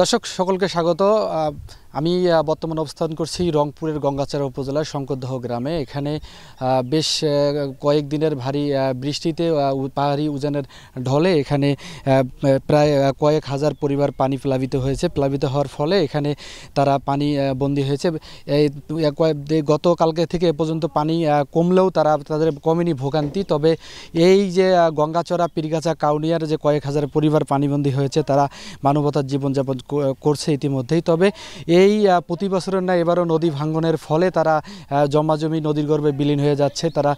দর্শক সকলকে স্বাগত আমি বর্তমানে অবস্থান করছি রংপুরের গঙ্গাচারা উপজেলার শঙ্করদহ গ্রামে এখানে বেশ কয়েকদিনের ভারী বৃষ্টিতে পাহাড়ি উজানের ঢলে এখানে প্রায় কয়েক হাজার পরিবার পানি প্লাবিত হয়েছে প্লাবিত হওয়ার ফলে এখানে তারা পানি বন্দি হয়েছে গতকালকে থেকে এ পর্যন্ত পানি কমলেও তারা তাদের কমেনি ভোগান্তি তবে এই যে গঙ্গাচড়া পিরগাছা কাউনিয়ার যে কয়েক হাজার পরিবার পানিবন্দী হয়েছে তারা মানবতার জীবনযাপন করছে ইতিমধ্যেই তবে এই এই প্রতি বছরের না এবারও নদী ভাঙ্গনের ফলে তারা জমাজমি নদীর গর্ভে বিলীন হয়ে যাচ্ছে তারা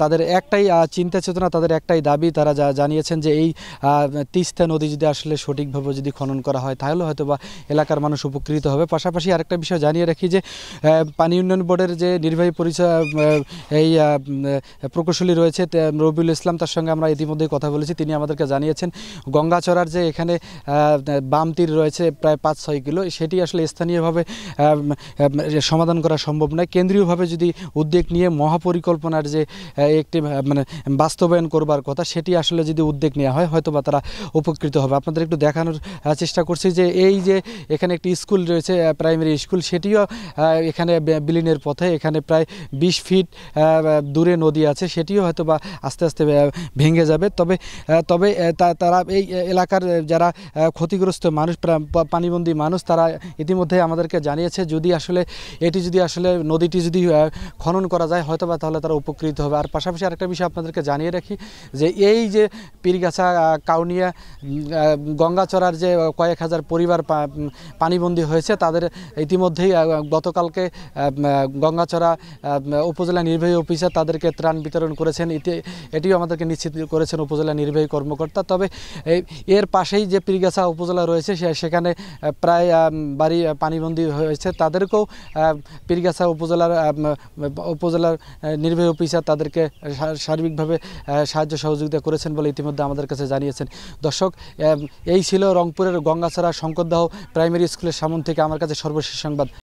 তাদের একটাই চিন্তা চেতনা তাদের একটাই দাবি তারা যা জানিয়েছেন যে এই তিস্তা নদী যদি আসলে সঠিকভাবে যদি খনন করা হয় তাহলে হয়তো বা এলাকার মানুষ উপকৃত হবে পাশাপাশি আরেকটা বিষয় জানিয়ে রাখি যে পানি উন্নয়ন বোর্ডের যে নির্বাহী পরিচয় এই প্রকৌশলী রয়েছে রবিউল ইসলাম তার সঙ্গে আমরা ইতিমধ্যেই কথা বলেছি তিনি আমাদেরকে জানিয়েছেন গঙ্গাচড়ার যে এখানে বাম তীর রয়েছে প্রায় পাঁচ ছয় কিলো সেটি আসলে স্থানীয়ভাবে সমাধান করা সম্ভব নয় কেন্দ্রীয়ভাবে যদি উদ্যোগ নিয়ে মহাপরিকল্পনার যে একটি মানে বাস্তবায়ন করবার কথা সেটি আসলে যদি উদ্যোগ নেওয়া হয় হয়তো বা তারা উপকৃত হবে আপনাদের একটু দেখানোর চেষ্টা করছি যে এই যে এখানে একটি স্কুল রয়েছে প্রাইমারি স্কুল সেটিও এখানে বিলীনের পথে এখানে প্রায় ২০ ফিট দূরে নদী আছে সেটিও হয়তো বা আস্তে আস্তে ভেঙে যাবে তবে তবে তারা এই এলাকার যারা ক্ষতিগ্রস্ত মানুষ পানিবন্দী মানুষ তারা ইতিমধ্যে আমাদেরকে জানিয়েছে যদি আসলে এটি যদি আসলে নদীটি যদি খনন করা যায় হয়তো বা তাহলে তারা উপকৃত হবে আর পাশাপাশি আরেকটা বিষয় আপনাদেরকে জানিয়ে রাখি যে এই যে পীরগাছা কাউনিয়া গঙ্গাচড়ার যে কয়েক হাজার পরিবার পানিবন্দী হয়েছে তাদের ইতিমধ্যেই গতকালকে গঙ্গাচড়া উপজেলা নির্বাহী অফিসার তাদেরকে ত্রাণ বিতরণ করেছেন এতে এটিও আমাদেরকে নিশ্চিত করেছেন উপজেলা নির্বাহী কর্মকর্তা তবে এর পাশেই যে পীরগাছা উপজেলা রয়েছে সেখানে প্রায় বাড়ি পানিবন্দী হয়েছে তাদেরকেও পিরগাছা উপজেলার উপজেলার নির্বাহী অফিসার তাদেরকে সার্বিকভাবে সাহায্য সহযোগিতা করেছেন বলে ইতিমধ্যে আমাদের কাছে জানিয়েছেন দর্শক এই ছিল রংপুরের গঙ্গাছড়া শঙ্করদাহ প্রাইমারি স্কুলের সামন থেকে আমার কাছে সর্বশেষ সংবাদ